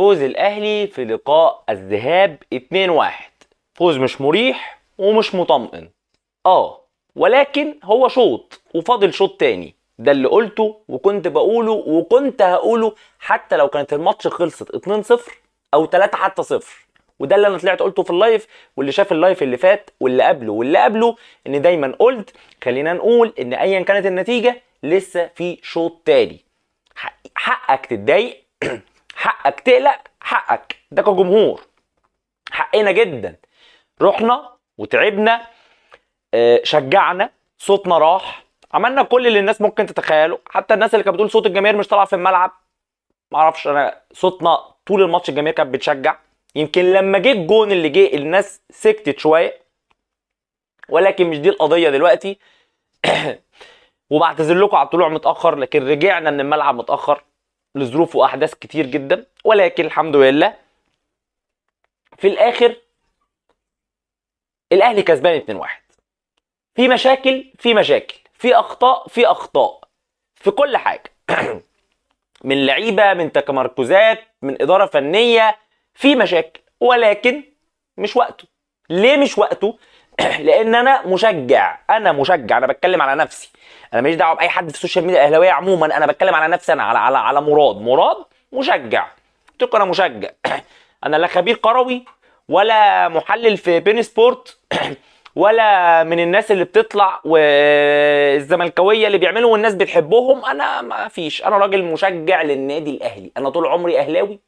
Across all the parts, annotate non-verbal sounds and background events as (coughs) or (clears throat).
فوز الاهلي في لقاء الذهاب 2-1 فوز مش مريح ومش مطمئن اه ولكن هو شوط وفاضل شوط تاني ده اللي قلته وكنت بقوله وكنت هقوله حتى لو كانت الماتش خلصت 2-0 او 3 حتى 0 وده اللي انا طلعت قلته في اللايف واللي شاف اللايف اللي فات واللي قبله واللي قبله ان دايما قلت خلينا نقول ان ايا كانت النتيجه لسه في شوط تاني حقك تتضايق (clears throat) حقك تقلق حقك ده كجمهور حقنا جدا رحنا وتعبنا آه، شجعنا صوتنا راح عملنا كل اللي الناس ممكن تتخيله حتى الناس اللي كانت بتقول صوت الجماهير مش طالع في الملعب معرفش انا صوتنا طول الماتش الجماهير كانت بتشجع يمكن لما جه الجون اللي جه الناس سكتت شويه ولكن مش دي القضيه دلوقتي (coughs) وبعتذر لكم على الطلوع متاخر لكن رجعنا من الملعب متاخر لظروف واحداث كتير جدا ولكن الحمد لله في الاخر الاهلي كسبان 2-1 في مشاكل في مشاكل في اخطاء في اخطاء في كل حاجه (clears throat) من لعيبه من تمركزات من اداره فنيه في مشاكل ولكن مش وقته ليه مش وقته (clears throat) لان انا مشجع انا مشجع انا بتكلم على نفسي انا ماليش دعوه باي حد في السوشيال ميديا الاهلاويه عموما انا بتكلم على نفسي انا على على على مراد مراد مشجع قلت لكم انا مشجع (clears throat) انا لا خبير كروي ولا محلل في بين سبورت (clears throat) ولا من الناس اللي بتطلع والزملكاويه اللي بيعملوا والناس بتحبهم انا ما فيش انا راجل مشجع للنادي الاهلي انا طول عمري اهلاوي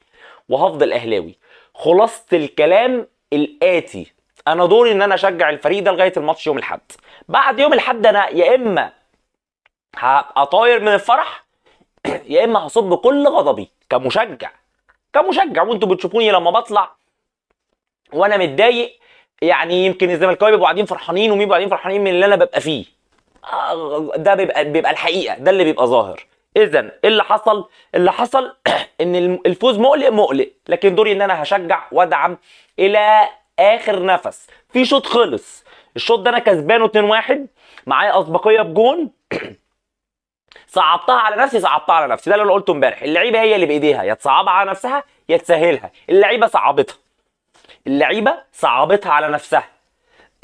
وهفضل اهلاوي خلاصه الكلام الاتي انا دوري ان انا اشجع الفريق ده لغايه الماتش يوم الاحد بعد يوم الاحد انا يا اما هبقى طاير من الفرح يا اما هصب كل غضبي كمشجع كمشجع وانتوا بتشوفوني لما بطلع وانا متضايق يعني يمكن الزملكاوي بيبقوا قاعدين فرحانين ومين بيبقوا قاعدين فرحانين من اللي انا ببقى فيه آه، ده بيبقى بيبقى الحقيقه ده اللي بيبقى ظاهر اذا ايه اللي حصل اللي حصل (clears throat) ان الفوز مقلق مقلق لكن دوري ان انا هشجع وادعم الى اخر نفس في شوط خلص الشوط ده انا كسبانه 2-1 معايا اسبقيه بجون (clears throat) صعبتها على نفسي صعبتها على نفسي ده اللي انا قلته امبارح اللعيبه هي اللي بايديها يا تصعبها على نفسها يا تسهلها اللعيبه صعبتها اللعيبه صعبتها على نفسها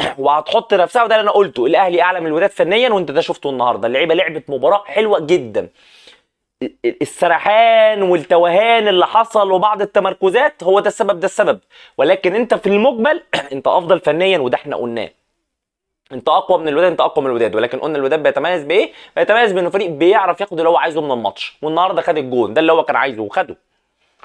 (clears throat) وهتحط نفسها وده اللي انا قلته الاهلي اعلى من الوداد فنيا وانت ده شفته النهارده اللعيبه لعبت مباراه حلوه جدا السرحان والتوهان اللي حصل وبعض التمركزات هو ده السبب ده السبب ولكن انت في المجمل (clears throat) انت افضل فنيا وده احنا قلناه انت اقوى من الوداد انت اقوى من الوداد ولكن قلنا الوداد بيتميز بايه بيتميز بانه فريق بيعرف ياخد اللي هو عايزه من الماتش والنهارده خد الجون ده اللي هو كان عايزه وخده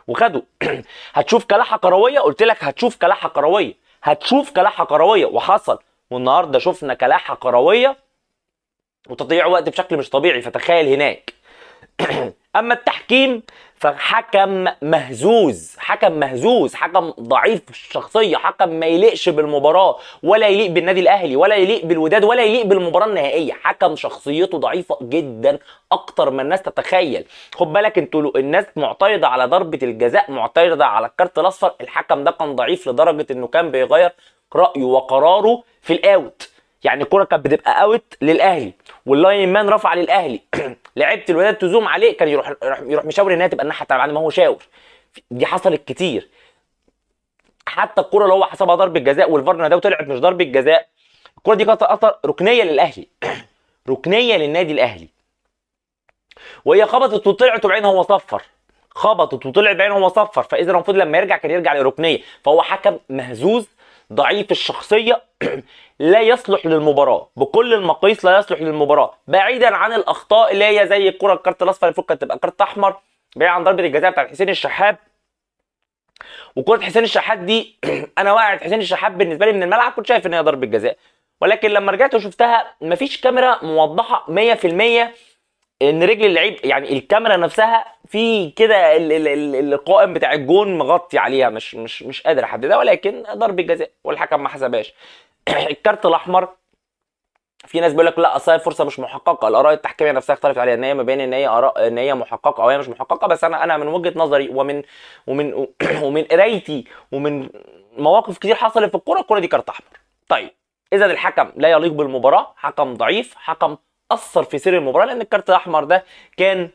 وخده (clears throat) هتشوف كلاحه كرويه قلت لك هتشوف كلاحه كرويه هتشوف كلاحه كرويه وحصل والنهارده شفنا كلاحه كرويه وتضييع وقت بشكل مش طبيعي فتخيل هناك (clears throat) اما التحكيم فحكم مهزوز حكم مهزوز حكم ضعيف الشخصيه حكم ما يليقش بالمباراه ولا يليق بالنادي الاهلي ولا يليق بالوداد ولا يليق بالمباراه النهائيه حكم شخصيته ضعيفه جدا اكتر ما الناس تتخيل خد بالك انتوا الناس معترضه على ضربه الجزاء معترضه على الكارت الاصفر الحكم ده كان ضعيف لدرجه انه كان بيغير رايه وقراره في الاوت يعني الكره كانت بتبقى اوت للاهلي واللاين مان رفع للاهلي (clears throat) لعيبه الوداد تزوم عليه كان يروح يروح يروح مشاور انها تبقى الناحيه بتاعت بعد ما هو شاور دي حصلت كتير حتى الكره اللي هو حسبها ضربه جزاء والفار ده طلعت مش ضربه جزاء الكره دي كانت اصلا ركنيه للاهلي (clears throat) ركنيه للنادي الاهلي وهي خبطت وطلعت وبعدين هو صفر خبطت وطلعت بعدين هو صفر فاذا المفروض لما يرجع كان يرجع لركنيه فهو حكم مهزوز ضعيف الشخصيه (clears throat) لا يصلح للمباراه بكل المقاييس لا يصلح للمباراه بعيدا عن الاخطاء اللي هي زي الكره الكارت الاصفر فوق كانت تبقى كارت احمر بعيد عن ضربه الجزاء بتاعت حسين الشحات وكره حسين الشحات دي (clears throat) انا واعد حسين الشحات بالنسبه لي من الملعب كنت شايف ان هي ضربه جزاء ولكن لما رجعت وشفتها مفيش كاميرا موضحه 100% ان رجل اللعيب يعني الكاميرا نفسها في كده القائم بتاع الجون مغطي عليها مش مش مش قادر احددها ولكن ضربه جزاء والحكم ما حسبهاش (clears throat) الكارت الاحمر في ناس بيقول لك لا اصل فرصه مش محققه الاراء التحكيميه نفسها اختلفت عليها ان هي ما بين ان هي اراء ان هي محققه او هي مش محققه بس انا انا من وجهه نظري ومن ومن (clears throat) ومن قرايتي ومن مواقف كتير حصلت في الكوره الكوره دي كارت احمر طيب اذا الحكم لا يليق بالمباراه حكم ضعيف حكم اثر في سير المباراه لان الكارت الاحمر ده كان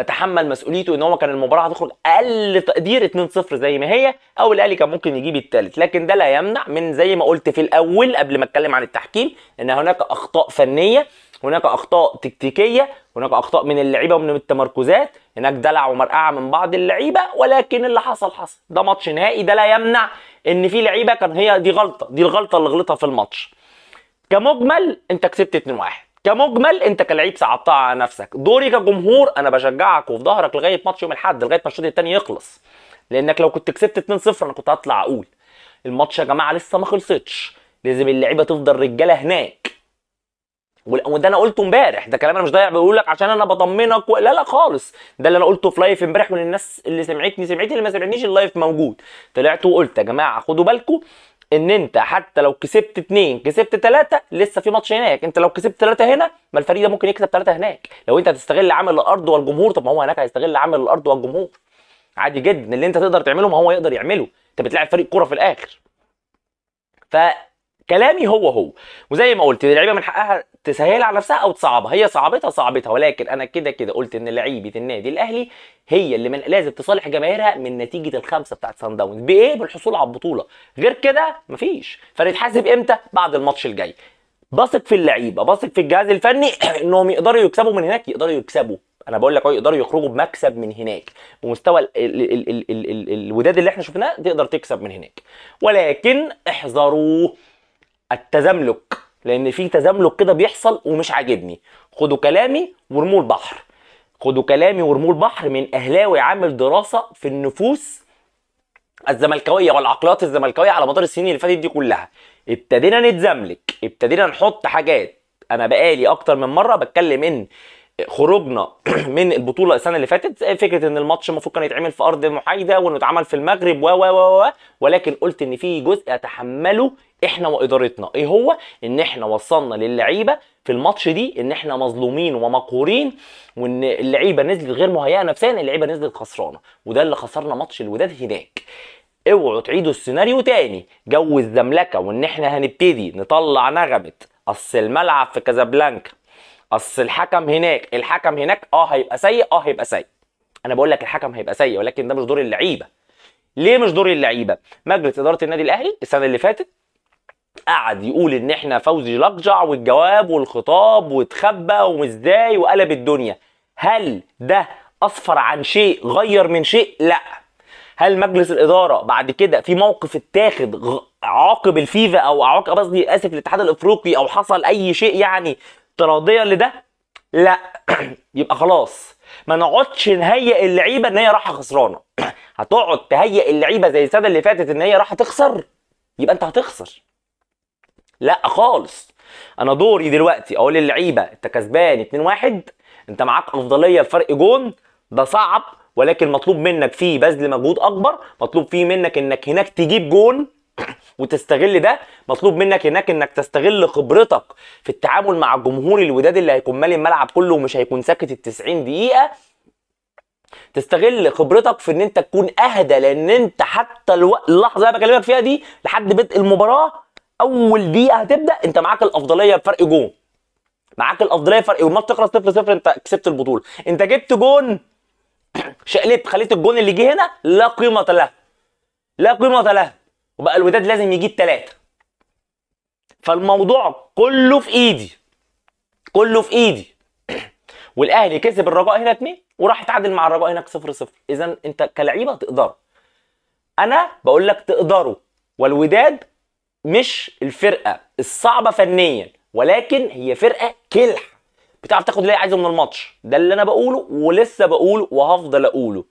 يتحمل مسؤوليته ان هو كان المباراه هتخرج اقل تقدير 2-0 زي ما هي او الاهلي كان ممكن يجيب الثالث لكن ده لا يمنع من زي ما قلت في الاول قبل ما اتكلم عن التحكيم ان هناك اخطاء فنيه هناك اخطاء تكتيكيه هناك اخطاء من اللعيبه ومن التمركزات هناك دلع ومرقعه من بعض اللعيبه ولكن اللي حصل حصل ده ماتش نهائي ده لا يمنع ان في لعيبه كان هي دي غلطه دي الغلطه اللي غلطها في الماتش كمجمل انت كسبت 2-1 كمجمل انت كلعيب صعبتها على نفسك دوري كجمهور انا بشجعك وفي ظهرك لغايه ماتش يوم الاحد لغايه ما الشوط الثاني يخلص لانك لو كنت كسبت 2-0 انا كنت هطلع اقول الماتش يا جماعه لسه ما خلصتش لازم اللعيبه تفضل رجاله هناك وده انا قلته امبارح ده كلام انا مش ضايع بقول لك عشان انا بطمنك و... لا لا خالص ده اللي انا قلته في لايف امبارح من الناس اللي سمعتني سمعتني اللي ما سمعتنيش اللايف موجود طلعت وقلت يا جماعه خدوا بالكم ان انت حتى لو كسبت اتنين كسبت تلاته لسه في ماتش هناك انت لو كسبت تلاته هنا ما الفريق ده ممكن يكسب تلاته هناك لو انت هتستغل عامل الارض والجمهور طب ما هو هناك هيستغل عامل الارض والجمهور عادي جدا اللي انت تقدر تعمله ما هو يقدر يعمله انت بتلعب فريق كوره في الاخر ف كلامي هو هو وزي ما قلت اللعيبه من حقها تسهل على نفسها او تصعبها هي صعبتها صعبتها ولكن انا كده كده قلت ان لعيبه النادي الاهلي هي اللي من لازم تصالح جماهيرها من نتيجه الخمسه بتاعت سان داونز بايه بالحصول على البطوله غير كده مفيش فنتحاسب امتى بعد الماتش الجاي بثق في اللعيبه بثق في الجهاز الفني (clears throat) انهم يقدروا يكسبوا من هناك يقدروا يكسبوا انا بقول لك يقدروا يخرجوا بمكسب من هناك بمستوى ال ال ال ال ال الوداد اللي احنا شفناه تقدر تكسب من هناك ولكن احذروا التزملك لان في تزملك كده بيحصل ومش عاجبني خدوا كلامي ورموه البحر خدوا كلامي ورموه البحر من اهلاوي عامل دراسه في النفوس الزملكاويه والعقليات الزملكاويه على مدار السنين اللي فاتت دي كلها ابتدينا نتزملك ابتدينا نحط حاجات انا بقالي اكتر من مره بتكلم ان خروجنا (clears throat) من البطوله السنه اللي فاتت آه، فكره ان الماتش المفروض كان يتعمل في ارض محايده وانه اتعمل في المغرب و و و ولكن قلت ان في جزء اتحمله احنا وادارتنا ايه هو ان احنا وصلنا للعيبه في الماتش دي ان احنا مظلومين ومقهورين وان اللعيبه نزلت غير مهيئه نفسيا اللعيبه نزلت خسرانه وده اللي خسرنا ماتش الوداد هناك اوعوا تعيدوا السيناريو تاني جو الزملكه وان احنا هنبتدي نطلع نغمه اصل الملعب في كازابلانكا اصل الحكم هناك الحكم هناك اه هيبقى سيء اه هيبقى سيء انا بقول لك الحكم هيبقى سيء ولكن ده مش دور اللعيبه ليه مش دور اللعيبه مجلس اداره النادي الاهلي السنه اللي فاتت قعد يقول ان احنا فوزي لقجع والجواب والخطاب واتخبى وازاي وقلب الدنيا هل ده اصفر عن شيء غير من شيء لا هل مجلس الاداره بعد كده في موقف اتاخد عاقب الفيفا او عاقب قصدي اسف الاتحاد الافريقي او حصل اي شيء يعني افتراضيه لده لا (clears throat) يبقى خلاص ما نقعدش نهيئ اللعيبه ان هي رايحه خسرانه (clears throat) هتقعد تهيئ اللعيبه زي السنه اللي فاتت ان هي رايحه تخسر يبقى انت هتخسر لا خالص انا دوري دلوقتي اقول للعيبه انت كسبان 2-1 انت معاك افضليه بفرق جون ده صعب ولكن مطلوب منك فيه بذل مجهود اكبر مطلوب فيه منك انك هناك تجيب جون (coughs) وتستغل ده مطلوب منك هناك انك تستغل خبرتك في التعامل مع جمهور الوداد اللي هيكون مالي الملعب كله ومش هيكون ساكت ال 90 دقيقه تستغل خبرتك في ان انت تكون اهدى لان انت حتى الو... اللحظه اللي بكلمك فيها دي لحد بدء المباراه اول دقيقه هتبدا انت معاك الافضليه بفرق جون معاك الافضليه فرق والماتش تخلص 0 0 انت كسبت البطوله انت جبت جون (coughs) شقلبت خليت الجون اللي جه هنا لا قيمه له لا قيمه له وبقى الوداد لازم يجيب ثلاثه فالموضوع كله في ايدي كله في ايدي (clears throat) والاهلي كسب الرجاء هنا 2 وراح اتعادل مع الرجاء هناك 0 0 اذا انت كلعيبه تقدر انا بقول لك تقدروا والوداد مش الفرقه الصعبه فنيا ولكن هي فرقه كلح بتعرف تاخد اللي عايزه من الماتش ده اللي انا بقوله ولسه بقوله وهفضل اقوله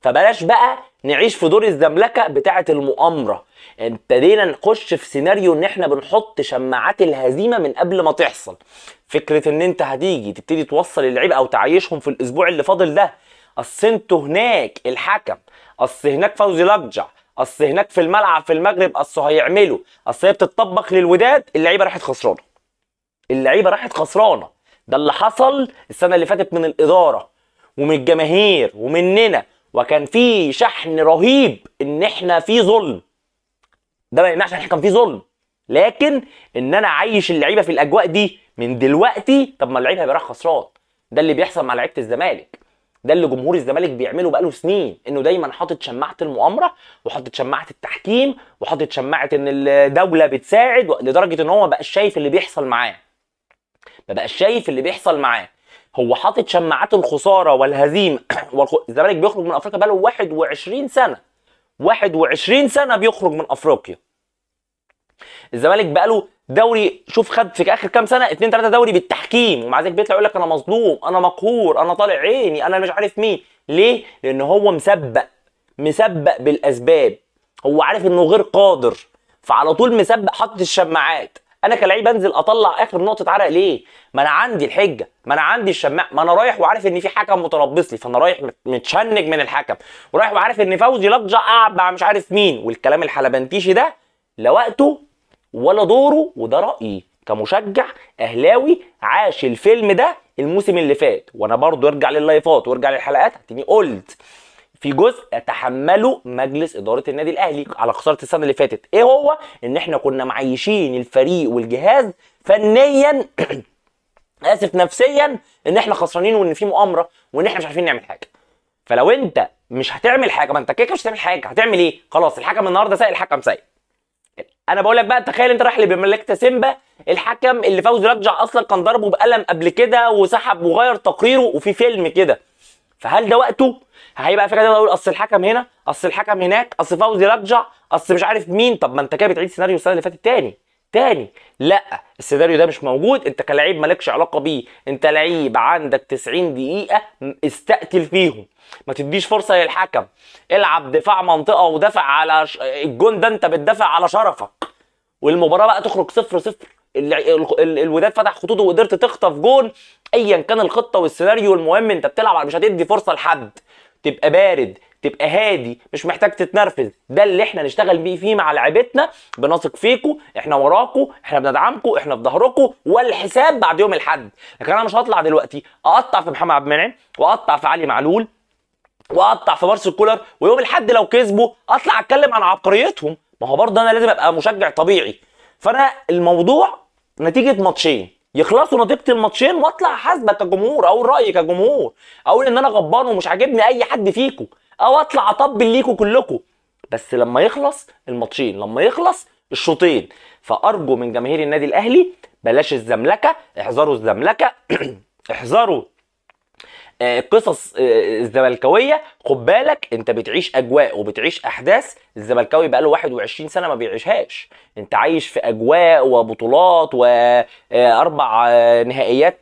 فبلاش بقى نعيش في دور الزملكه بتاعه المؤامره ابتدينا نخش في سيناريو ان احنا بنحط شماعات الهزيمه من قبل ما تحصل فكره ان انت هتيجي تبتدي توصل اللعيبه او تعيشهم في الاسبوع اللي فاضل ده اصل انتوا هناك الحكم اصل هناك فوزي لجع اصل هناك في الملعب في المغرب اصل هيعملوا اصل هي بتطبق للوداد اللعيبه راحت خسرانه اللعيبه راحت خسرانه ده اللي حصل السنه اللي فاتت من الاداره ومن الجماهير ومننا وكان في شحن رهيب ان احنا في ظلم ده ما يمنعش ان كان في ظلم لكن ان انا اعيش اللعيبه في الاجواء دي من دلوقتي طب ما اللعيب هيبقى رايح خسران ده اللي بيحصل مع لعيبه الزمالك ده اللي جمهور الزمالك بيعمله بقاله سنين انه دايما حاطط شماعه المؤامره وحاطط شماعه التحكيم وحاطط شماعه ان الدوله بتساعد لدرجه ان هو ما بقاش شايف اللي بيحصل معاه ما بقاش شايف اللي بيحصل معاه هو حاطط شماعات الخساره والهزيمه (coughs) الزمالك بيخرج من افريقيا بقاله 21 سنه 21 سنه بيخرج من افريقيا الزمالك بقاله دوري شوف خد في اخر كام سنه 2 3 دوري بالتحكيم ومع ذلك بيطلع يقول لك انا مظلوم انا مقهور انا طالع عيني انا مش عارف مين ليه لان هو مسبق مسبق بالاسباب هو عارف انه غير قادر فعلى طول مسبق حاطط الشماعات انا كلاعب انزل اطلع اخر نقطه عرق ليه ما انا عندي الحجه ما انا عندي الشماعه ما انا رايح وعارف ان في حكم متربص لي فانا رايح متشنج من الحكم ورايح وعارف ان فوزي لقجع قاعد مع مش عارف مين والكلام الحلبنتيشي ده لا وقته ولا دوره وده رايي كمشجع اهلاوي عاش الفيلم ده الموسم اللي فات وانا برضو ارجع لللايفات وارجع للحلقات هتلاقيني قلت في جزء تحمله مجلس اداره النادي الاهلي على خساره السنه اللي فاتت ايه هو ان احنا كنا معيشين الفريق والجهاز فنيا (clears throat) اسف نفسيا ان احنا خسرانين وان في مؤامره وان احنا مش عارفين نعمل حاجه فلو انت مش هتعمل حاجه ما انت كده مش هتعمل حاجه هتعمل ايه خلاص الحكم النهارده سايق الحكم سايق انا بقول لك بقى تخيل انت رايح لبملكه سيمبا الحكم اللي فوزي رجع اصلا كان ضربه بقلم قبل كده وسحب وغير تقريره وفي فيلم كده فهل ده وقته؟ هيبقى فكره اقول اصل الحكم هنا اصل الحكم هناك اصل فوزي رجع اصل مش عارف مين طب ما انت كده بتعيد سيناريو السنه اللي فاتت تاني تاني لا السيناريو ده مش موجود انت كلاعب مالكش علاقه بيه انت لعيب عندك 90 دقيقه استقتل فيهم ما تديش فرصه للحكم العب دفاع منطقه ودافع على ش... الجون ده انت بتدافع على شرفك والمباراه بقى تخرج صفر صفر الوداد فتح خطوطه وقدرت تخطف جون ايا كان الخطه والسيناريو المهم انت بتلعب مش هتدي فرصه لحد تبقى بارد تبقى هادي مش محتاج تتنرفز ده اللي احنا نشتغل بيه فيه مع لعيبتنا بنثق فيكو احنا وراكو احنا بندعمكو احنا في ظهركو والحساب بعد يوم الاحد لكن انا مش هطلع دلوقتي اقطع في محمد عبد المنعم واقطع في علي معلول واقطع في مارسيل كولر ويوم الاحد لو كسبوا اطلع اتكلم عن عبقريتهم ما هو برضه انا لازم ابقى مشجع طبيعي فانا الموضوع نتيجه ماتشين يخلصوا نتيجه الماتشين واطلع حاسبه كجمهور او رايي كجمهور اقول ان انا غضبان ومش عاجبني اي حد فيكم او اطلع اطبل ليكم كلكم بس لما يخلص الماتشين لما يخلص الشوطين فارجو من جماهير النادي الاهلي بلاش الزملكه احذروا الزملكه (clears throat) احذروا آه، قصص آه، الزملكاويه خد بالك انت بتعيش اجواء وبتعيش احداث الزملكاوي بقاله 21 سنه ما بيعيشهاش انت عايش في اجواء وبطولات واربع آه، نهائيات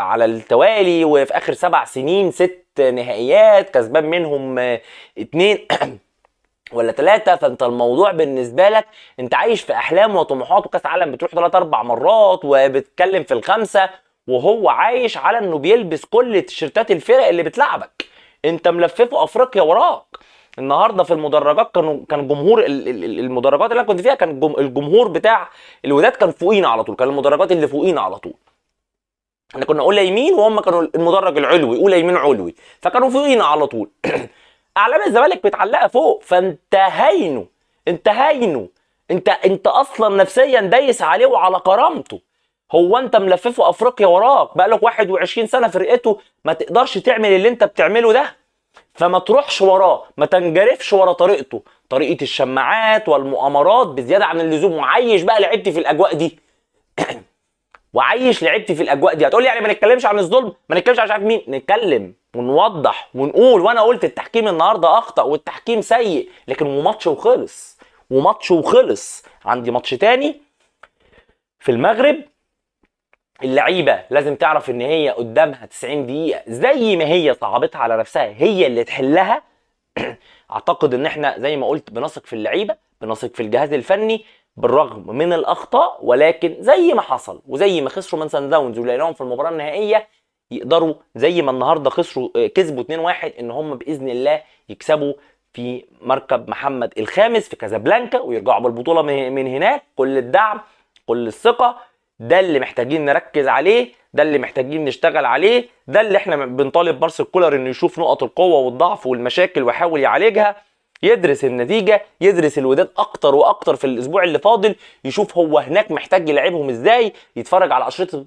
على التوالي وفي اخر سبع سنين ست نهائيات كسبان منهم اتنين (clears throat) ولا تلاتة فانت الموضوع بالنسبة لك انت عايش في احلام وطموحات وكاس عالم بتروح تلات اربع مرات وبتتكلم في الخمسة وهو عايش على انه بيلبس كل تيشيرتات الفرق اللي بتلعبك انت ملففه افريقيا وراك النهارده في المدرجات كانوا كان جمهور المدرجات اللي انا كنت فيها كان الجمهور بتاع الوداد كان فوقينا على طول كان المدرجات اللي فوقينا على طول احنا كنا اولى يمين وهم كانوا المدرج العلوي اولى يمين علوي فكانوا فوقينا على طول (clears throat) اعلام الزمالك متعلقه فوق فانت هينه انت هينه انت انت اصلا نفسيا دايس عليه وعلى كرامته هو انت ملففه افريقيا وراك بقالك 21 سنه فرقته ما تقدرش تعمل اللي انت بتعمله ده فما تروحش وراه ما تنجرفش ورا طريقته طريقه الشماعات والمؤامرات بزياده عن اللزوم وعيش بقى لعبتي في الاجواء دي (coughs) وعيش لعبتي في الاجواء دي هتقول لي يعني ما نتكلمش عن الظلم ما نتكلمش عن مش عارف مين نتكلم ونوضح ونقول وانا قلت التحكيم النهارده اخطا والتحكيم سيء لكن وماتش وخلص وماتش وخلص عندي ماتش تاني في المغرب اللعيبه لازم تعرف ان هي قدامها 90 دقيقه زي ما هي صعبتها على نفسها هي اللي تحلها (clears throat) اعتقد ان احنا زي ما قلت بنثق في اللعيبه بنثق في الجهاز الفني بالرغم من الاخطاء ولكن زي ما حصل وزي ما خسروا من سان داونز ولقيناهم في المباراه النهائيه يقدروا زي ما النهارده خسروا آه، كسبوا 2-1 ان هم باذن الله يكسبوا في مركب محمد الخامس في كازابلانكا ويرجعوا بالبطوله من هناك كل الدعم كل الثقه ده اللي محتاجين نركز عليه ده اللي محتاجين نشتغل عليه ده اللي احنا بنطالب مارسل كولر انه يشوف نقط القوه والضعف والمشاكل ويحاول يعالجها يدرس النتيجه يدرس الوداد اكتر واكتر في الاسبوع اللي فاضل يشوف هو هناك محتاج يلعبهم ازاي يتفرج على اشرطه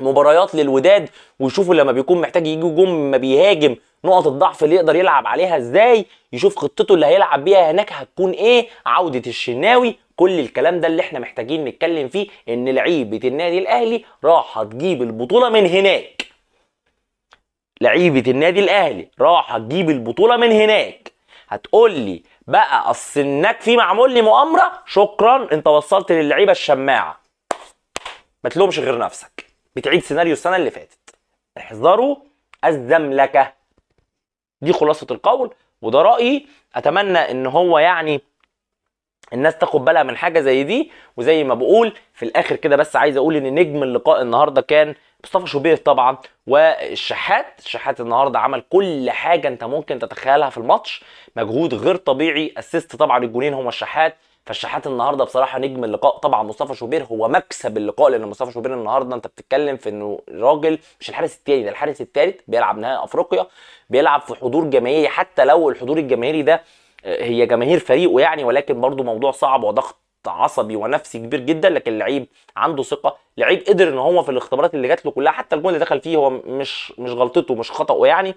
مباريات للوداد ويشوفوا لما بيكون محتاج يجي جون ما بيهاجم نقط الضعف اللي يقدر يلعب عليها ازاي يشوف خطته اللي هيلعب بيها هناك هتكون ايه عوده الشناوي كل الكلام ده اللي احنا محتاجين نتكلم فيه ان لعيبه النادي الاهلي راح تجيب البطوله من هناك لعيبه النادي الاهلي راح تجيب البطوله من هناك هتقول لي بقى اصل النك في معمول لي مؤامره شكرا انت وصلت للعيبه الشماعه ما تلومش غير نفسك بتعيد سيناريو السنه اللي فاتت احذروا الزملكه دي خلاصه القول وده رايي اتمنى ان هو يعني الناس تاخد بالها من حاجه زي دي وزي ما بقول في الاخر كده بس عايز اقول ان نجم اللقاء النهارده كان مصطفى شوبير طبعا والشحات الشحات النهارده عمل كل حاجه انت ممكن تتخيلها في الماتش مجهود غير طبيعي اسيست طبعا الجونين هم الشحات فالشحات النهارده بصراحه نجم اللقاء طبعا مصطفى شوبير هو مكسب اللقاء لان مصطفى شوبير النهارده انت بتتكلم في انه راجل مش الحارس الثاني ده الحارس الثالث بيلعب نهائي افريقيا بيلعب في حضور جماهيري حتى لو الحضور الجماهيري ده هي جماهير فريقه يعني ولكن برضه موضوع صعب وضغط عصبي ونفسي كبير جدا لكن اللعيب عنده ثقه لعيب قدر ان هو في الاختبارات اللي جات له كلها حتى الجون اللي دخل فيه هو مش مش غلطته مش خطأه يعني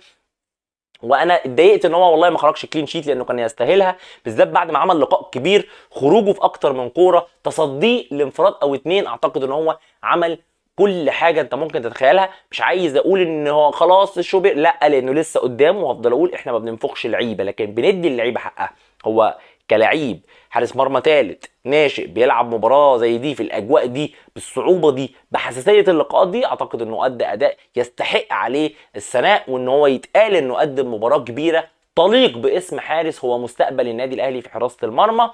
وانا اتضايقت ان هو والله ما خرجش كلين شيت لانه كان يستاهلها بالذات بعد ما عمل لقاء كبير خروجه في اكتر من كوره تصديه لانفراد او اتنين اعتقد ان هو عمل كل حاجه انت ممكن تتخيلها مش عايز اقول ان هو خلاص الشوبير لا لانه لسه قدام وهفضل اقول احنا ما بننفخش لعيبه لكن بندي اللعيبه حقها هو كلعيب حارس مرمى ثالث ناشئ بيلعب مباراه زي دي في الاجواء دي بالصعوبه دي بحساسيه اللقاءات دي اعتقد انه ادى اداء يستحق عليه الثناء وان هو يتقال انه قدم مباراه كبيره طليق باسم حارس هو مستقبل النادي الاهلي في حراسه المرمى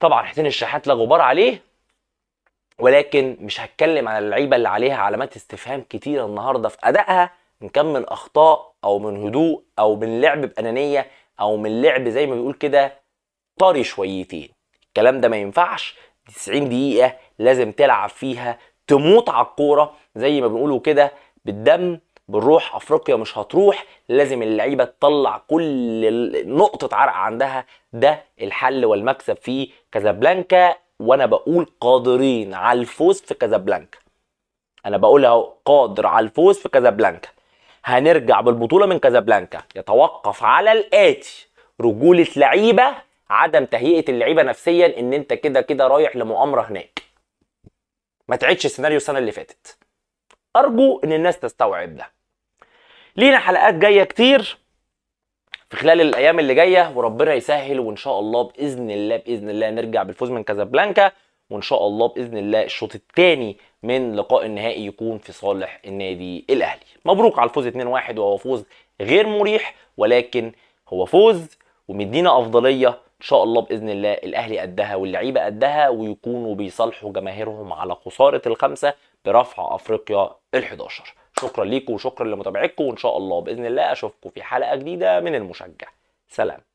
طبعا حسين الشحات لا غبار عليه ولكن مش هتكلم عن اللعيبه اللي عليها علامات استفهام كتيره النهارده في ادائها ان كان من اخطاء او من هدوء او من لعب بانانيه او من لعب زي ما بيقول كده طري شويتين الكلام ده ما ينفعش 90 دقيقه لازم تلعب فيها تموت على الكوره زي ما بنقولوا كده بالدم بالروح افريقيا مش هتروح لازم اللعيبه تطلع كل نقطه عرق عندها ده الحل والمكسب في كازابلانكا وانا بقول قادرين على الفوز في كازابلانكا انا بقول اهو قادر على الفوز في كازابلانكا هنرجع بالبطوله من كازابلانكا يتوقف على الاتي رجوله لعيبه عدم تهيئه اللعيبه نفسيا ان انت كده كده رايح لمؤامره هناك ما تعيدش سيناريو السنه اللي فاتت ارجو ان الناس تستوعب ده لينا حلقات جايه كتير في خلال الايام اللي جايه وربنا يسهل وان شاء الله باذن الله باذن الله نرجع بالفوز من كازابلانكا وان شاء الله باذن الله الشوط الثاني من لقاء النهائي يكون في صالح النادي الاهلي مبروك على الفوز 2-1 وهو فوز غير مريح ولكن هو فوز ومدينا افضليه ان شاء الله باذن الله الاهلي قدها واللعيبه قدها ويكونوا بيصالحوا جماهيرهم على خساره الخمسه برفع افريقيا ال11 شكرا ليكم وشكرا لمتابعتكم وان شاء الله باذن الله اشوفكم في حلقه جديده من المشجع سلام